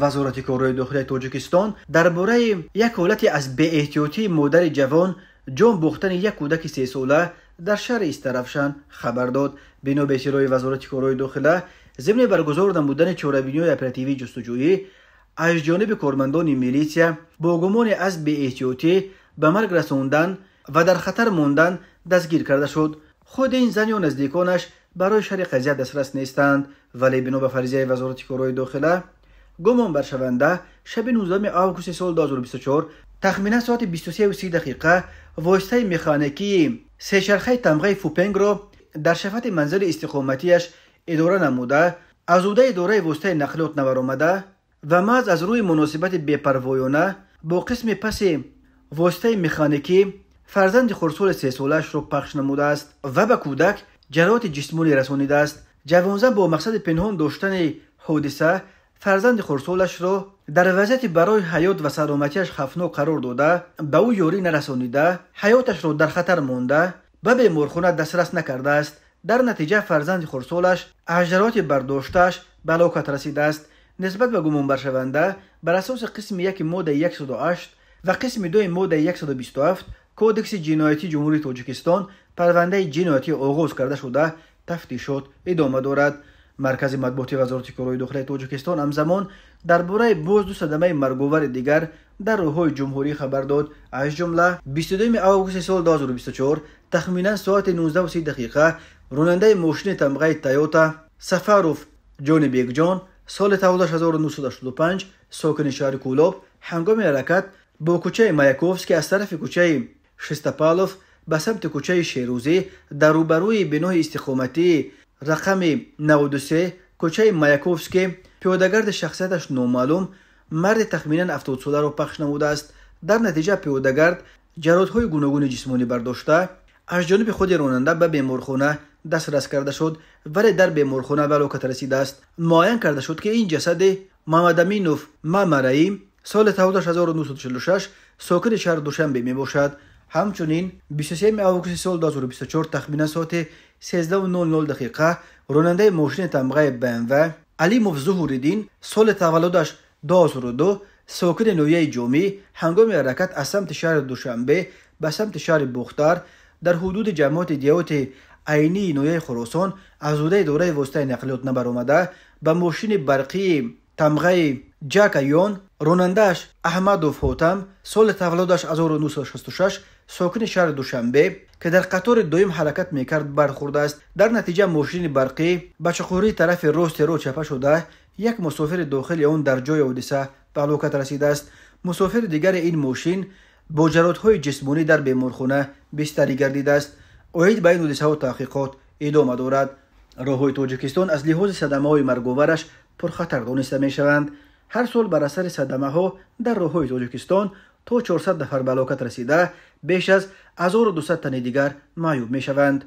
وزارت کارهای داخلی تاجیکستان درباره یک حالت از احتیاطی مادر جوان جان بختن یک کودک سه ساله در شهر استرفشن خبر داد بنا به اطلاع وزارت کارهای داخله ضمن برگزار نمودن چهاربینیهای اپراتیوی جستجویی از جانب کارمندان میلیسیا با گمان از احتیاطی به مرگ رساندن و در خطر ماندن دستگیر کرده شد خود این زن و نزدیکانش برای شهر قضیه دسترس نیستند ولی بنا به فرضیه وزارت کارهای داخله гумон баршаванда шаби 19 августи соли 2024 тахминан соати 23:30 дақиқа воситаи механикии сечархаи тамғаи фупенгро дар шафати манзили истиқоматияш идора намуда аз удаи идораи воситаи нақлиёт наваромада ва маҳз аз рӯи муносибати бепарвоёна бо қисми паси воситаи механикӣ фарзанди хурдсоли сесолаашро пахш намудааст ва ба кӯдак ҷароҳати ҷисмонӣ расонидааст ҷавонзан бо мақсади пинҳон доштани ҳодиса فرزند خرسولش را در وضعیت برای حیات و سلامتیش خفنو قرار داده به او یاری نرسانیده حیاتش را در خطر مونده، به بیمارخانه دسترس نکرده است در نتیجه فرزند خرسولش اجرات برداشتش بلاکت رسیده است نسبت به گمان برشونده بر اساس قسم یک ماده 108 و قسم دو ماده 127 کودکس جنایتی جمهوری تاجیکستان پرونده جنایتی آغاز کرده شده تفتیشات ادامه دارد маркази матбуоти вазорати корҳои дохилаи тоҷикистон ҳамзамон дар бораи боз ду садамаи марговари дигар дар рӯҳҳои ҷумҳурӣ хабар дод аз ҷумла 22 августи соли 2024 тахминан соати 19 дақиқа ронандаи мошини тамғаи таёта сафаров ҷони бекҷон соли тавл 1985 сокини шаҳри кӯлоб ҳангоми ҳаракат бо кӯчаи маяковский аз тарафи кӯчаи шестапалов ба самти кӯчаи шерӯзӣ дар рӯбарӯи бинои истиқоматии рақами 93 кӯчаи маяковский пиёдагарди шахсияташ номаълум марди тахминан 7афтодсоларо пахш намудааст дар натиҷа пиёдагард ҷароҳатҳои гуногуни ҷисмонӣ бардошта аз ҷониби худи ронанда ба беморхона дастрас карда шуд вале дар беморхона ба ҳалокат расидааст муайян карда шуд ки ин ҷасади мамадаминов мамараӣ соли 1946 сокини шаҳр душанбе мебошад ҳамчунин 23 августи соли 2024 тахминан соати 13:00 дақиқа ронандаи мошини тамғаи бмв алимов зуҳуриддин соли таваллудаш 2002 сокини ноҳияи ҷомӣ ҳангоми ҳаракат аз самти шаҳри душанбе ба самти шаҳри бухтар дар ҳудуди ҷамоати диҳоти айнии ноҳияи хӯросон аз ҳуда идораи воситаи нақлиёт набаромада ба мошини барқии тамғаи ҷакаён ронандааш аҳмадов ҳотам соли таваллудаш 1966 ساکن شهر دوشنبه که در قطار دویم حرکت میکرد برخورده است در نتیجه ماشین برقی به چخوری طرف راست رو چپه شده یک مسافر داخل اون در جای حادثه به هلاکت رسیده است مسافر دیگر این موشین با های جسمانی در بیمارخانه بستری گردیده است اوید به این حادثه و تحقیقات ادامه دارد راههای تاجیکستان از لحاظ صدمه های پر پرخطر دانسته میشوند ҳар сол бар асари садамаҳо дар роҳҳои тоҷикистон то 400 нафар балокат расида беш аз 1200 тани дигар маъюб мешаванд